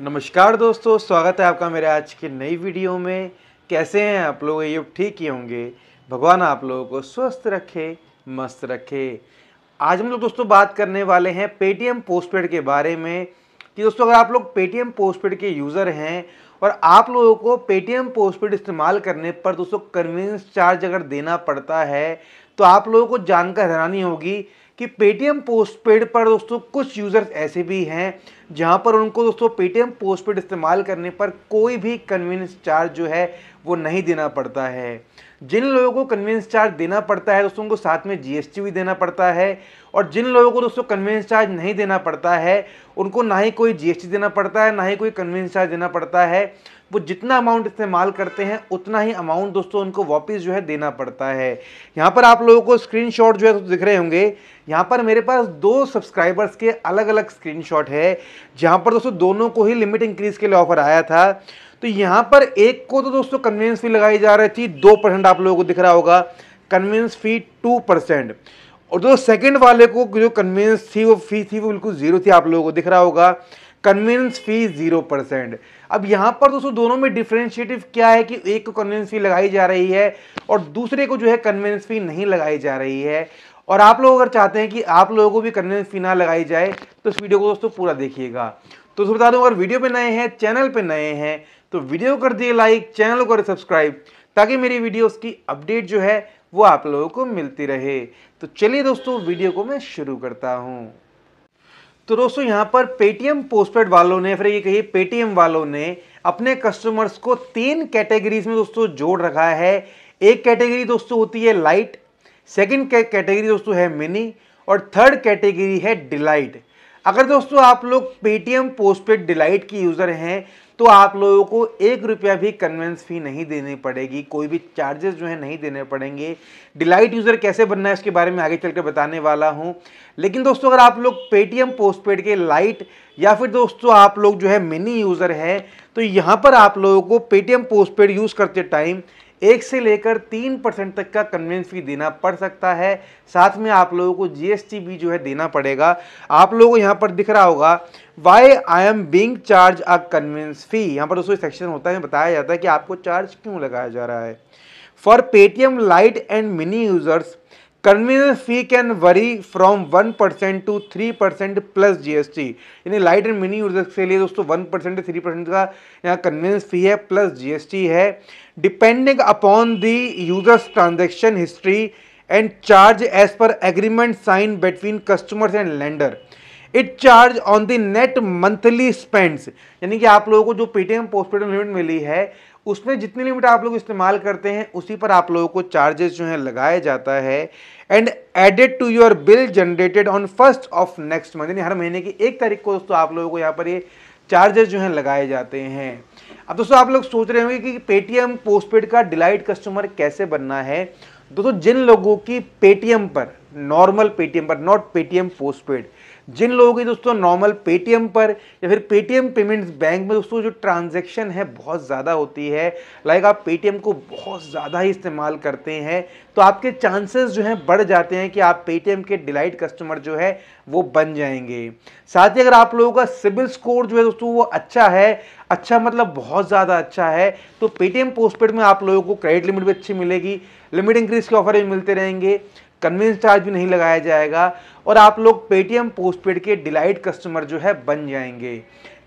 नमस्कार दोस्तों स्वागत है आपका मेरे आज की नई वीडियो में कैसे हैं आप लोग ये ठीक ही होंगे भगवान आप लोगों को स्वस्थ रखे मस्त रखे आज हम लोग दोस्तों बात करने वाले हैं पेटीएम पोस्टपेड के बारे में कि दोस्तों अगर आप लोग पेटीएम पोस्टपेड के यूज़र हैं और आप लोगों को पेटीएम पोस्टपेड इस्तेमाल करने पर दोस्तों कन्वीनियंस चार्ज अगर देना पड़ता है तो आप लोगों को जानकर हैरानी होगी कि पेटीएम पोस्टपेड पर दोस्तों कुछ यूज़र्स ऐसे भी हैं जहां पर उनको दोस्तों पेटीएम पोस्टपेड इस्तेमाल करने पर कोई भी कन्वीनियंस चार्ज जो है वो नहीं देना पड़ता है जिन लोगों को कन्वीनियंस चार्ज देना पड़ता है दोस्तों उनको साथ में जीएसटी भी देना पड़ता है और जिन लोगों को दोस्तों कन्वीनियंस चार्ज नहीं देना पड़ता है उनको ना ही कोई जीएसटी देना पड़ता है ना ही कोई कन्वीनियंस चार्ज देना पड़ता है वो जितना अमाउंट इस्तेमाल करते हैं उतना ही अमाउंट दोस्तों उनको वापस जो है देना पड़ता है यहाँ पर आप लोगों को स्क्रीनशॉट जो है तो दिख रहे होंगे यहाँ पर मेरे पास दो सब्सक्राइबर्स के अलग अलग स्क्रीनशॉट है जहाँ पर दोस्तों दोनों को ही लिमिट इंक्रीज के लिए ऑफर आया था तो यहाँ पर एक को तो दोस्तों कन्वीनियंस फी लगाई जा रही थी दो परसेंट आप लोगों को दिख रहा होगा कन्वीनियंस फी टू परसेंट और दोस्तों सेकंड वाले को जो कन्वीनियंस थी वो फी थी वो बिल्कुल ज़ीरो थी आप लोगों को दिख रहा होगा कन्वीनियंस फी ज़ीरो परसेंट अब यहाँ पर दोस्तों दोनों में डिफ्रेंशिएटिव क्या है कि एक को कन्वीनियंस फी लगाई जा रही है और दूसरे को जो है कन्वीनियंस फी नहीं लगाई जा रही है और आप लोग अगर चाहते हैं कि आप लोगों को भी कन्वेंस फी ना लगाई जाए तो इस वीडियो को दोस्तों पूरा देखिएगा तो बता दूँ अगर वीडियो पे नए हैं चैनल पे नए हैं तो वीडियो कर दिए लाइक चैनल को सब्सक्राइब ताकि मेरी वीडियोस की अपडेट जो है वो आप लोगों को मिलती रहे तो चलिए दोस्तों वीडियो को मैं शुरू करता हूँ तो दोस्तों यहाँ पर पेटीएम पोस्टपेड वालों ने फिर ये कही पेटीएम वालों ने अपने कस्टमर्स को तीन कैटेगरीज में दोस्तों जोड़ रखा है एक कैटेगरी दोस्तों होती है लाइट सेकंड कैटेगरी दोस्तों है मिनी और थर्ड कैटेगरी है डिलाइट अगर दोस्तों आप लोग पेटीएम पोस्टपेड डिलाइट की यूज़र हैं तो आप लोगों को एक रुपया भी कन्वेंस फी नहीं देनी पड़ेगी कोई भी चार्जेस जो है नहीं देने पड़ेंगे डिलाइट यूज़र कैसे बनना है इसके बारे में आगे कर बताने वाला हूँ लेकिन दोस्तों अगर आप लोग पेटीएम पोस्टपेड के लाइट या फिर दोस्तों आप लोग जो है मिनी यूज़र हैं तो यहाँ पर आप लोगों को पेटीएम पोस्टपेड यूज़ करते टाइम एक से लेकर तीन परसेंट तक का कन्वेंस फी देना पड़ सकता है साथ में आप लोगों को जीएसटी भी जो है देना पड़ेगा आप लोगों को यहाँ पर दिख रहा होगा why I am being charged a convenience fee यहाँ पर दोस्तों सेक्शन होता है बताया जाता है कि आपको चार्ज क्यों लगाया जा रहा है for Paytm lite and mini users convenience fee can vary from one percent to three percent plus GST यानी लाइट एंड मिनी यूजर्स के लिए दोस्तों वन परसेंट थ्री परसेंट का यहाँ कन्वीनियंस फी है प्लस जीएसटी है depending upon the users transaction history and charge as per agreement sign between customers and lender it charge on the net monthly spends यानी कि आप लोगों को जो पेटीएम पोस्टपेड लिमिट मिली है उसमें जितनी लिमिट आप लोग इस्तेमाल करते हैं उसी पर आप लोगों को चार्जेस जो है लगाया जाता है and added to your bill generated on first of next month यानी हर महीने की एक तारीख को दोस्तों आप लोगों को यहाँ पर ये चार्जेस जो हैं लगाए जाते हैं अब दोस्तों आप लोग सोच रहे होंगे कि पेटीएम पोस्टपेड का डिलाइट कस्टमर कैसे बनना है दोस्तों जिन लोगों की पेटीएम पर नॉर्मल पेटीएम पर नॉट पेटीएम पोस्टपेड जिन लोगों की दोस्तों नॉर्मल पेटीएम पर या फिर पेटीएम पेमेंट्स बैंक में दोस्तों जो ट्रांजेक्शन है बहुत ज़्यादा होती है लाइक आप पेटीएम को बहुत ज़्यादा ही इस्तेमाल करते हैं तो आपके चांसेस जो हैं बढ़ जाते हैं कि आप पेटीएम के डिलाइट कस्टमर जो है वो बन जाएंगे साथ ही अगर आप लोगों का सिबिल स्कोर जो है दोस्तों वो अच्छा है अच्छा मतलब बहुत ज़्यादा अच्छा है तो पेटीएम पोस्टपेड में आप लोगों को क्रेडिट लिमिट भी अच्छी मिलेगी लिमिट इंक्रीज के ऑफर भी मिलते रहेंगे कन्विंस चार्ज भी नहीं लगाया जाएगा और आप लोग पेटीएम पोस्टपेड के डिलाइट कस्टमर जो है बन जाएंगे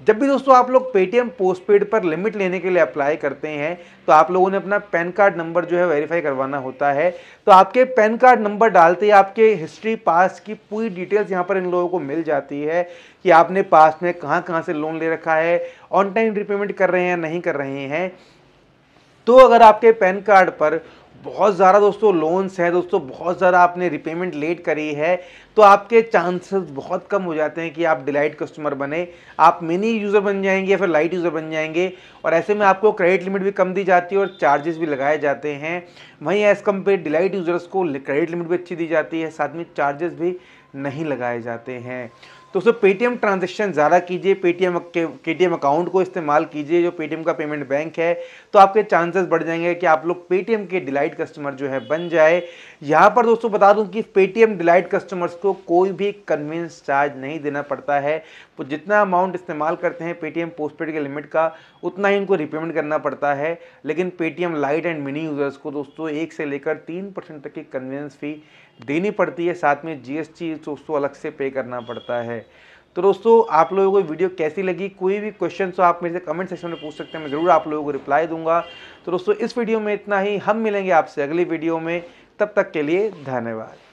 जब भी दोस्तों आप लोग पेटीएम पोस्टपेड पर लिमिट लेने के लिए अप्लाई करते हैं तो आप लोगों ने अपना पैन कार्ड नंबर जो है वेरीफाई करवाना होता है तो आपके पैन कार्ड नंबर डालते ही आपके हिस्ट्री पास की पूरी डिटेल्स यहाँ पर इन लोगों को मिल जाती है कि आपने पास में कहाँ कहाँ से लोन ले रखा है ऑन टाइम रिपेमेंट कर रहे हैं नहीं कर रहे हैं तो अगर आपके पैन कार्ड पर बहुत ज़्यादा दोस्तों लोन्स है दोस्तों बहुत ज़्यादा आपने रिपेमेंट लेट करी है तो आपके चांसेस बहुत कम हो जाते हैं कि आप डिलाइट कस्टमर बने आप मिनी यूज़र बन जाएंगे या फिर लाइट यूज़र बन जाएंगे और ऐसे में आपको क्रेडिट लिमिट भी कम दी जाती है और चार्जेस भी लगाए जाते हैं वहीं एज़ कम्पेयर डिलाइट यूज़र्स को क्रेडिट लिमिट भी अच्छी दी जाती है साथ में चार्जेस भी नहीं लगाए जाते हैं तो उसमें पेटीएम ट्रांजेक्शन ज़्यादा कीजिए पेटीएम के टी अकाउंट को इस्तेमाल कीजिए जो पेटीएम का पेमेंट बैंक है तो आपके चांसेस बढ़ जाएंगे कि आप लोग पेटीएम के डिलाइट कस्टमर जो है बन जाए यहाँ पर दोस्तों बता दूँ कि पेटीएम डिलाइट कस्टमर्स को कोई भी कन्वीनस चार्ज नहीं देना पड़ता है तो जितना अमाउंट इस्तेमाल करते हैं पेटीएम पोस्टपेड के लिमिट का उतना ही इनको रिपेमेंट करना पड़ता है लेकिन Paytm lite and mini users को दोस्तों एक से लेकर तीन परसेंट तक की कन्वीनस फी देनी पड़ती है साथ में जीएसटी दोस्तों अलग से पे करना पड़ता है तो दोस्तों आप लोगों को वीडियो कैसी लगी कोई भी क्वेश्चन तो आप मेरे से कमेंट सेक्शन में पूछ सकते हैं मैं ज़रूर आप लोगों को रिप्लाई दूंगा तो दोस्तों इस वीडियो में इतना ही हम मिलेंगे आपसे अगली वीडियो में तब तक के लिए धन्यवाद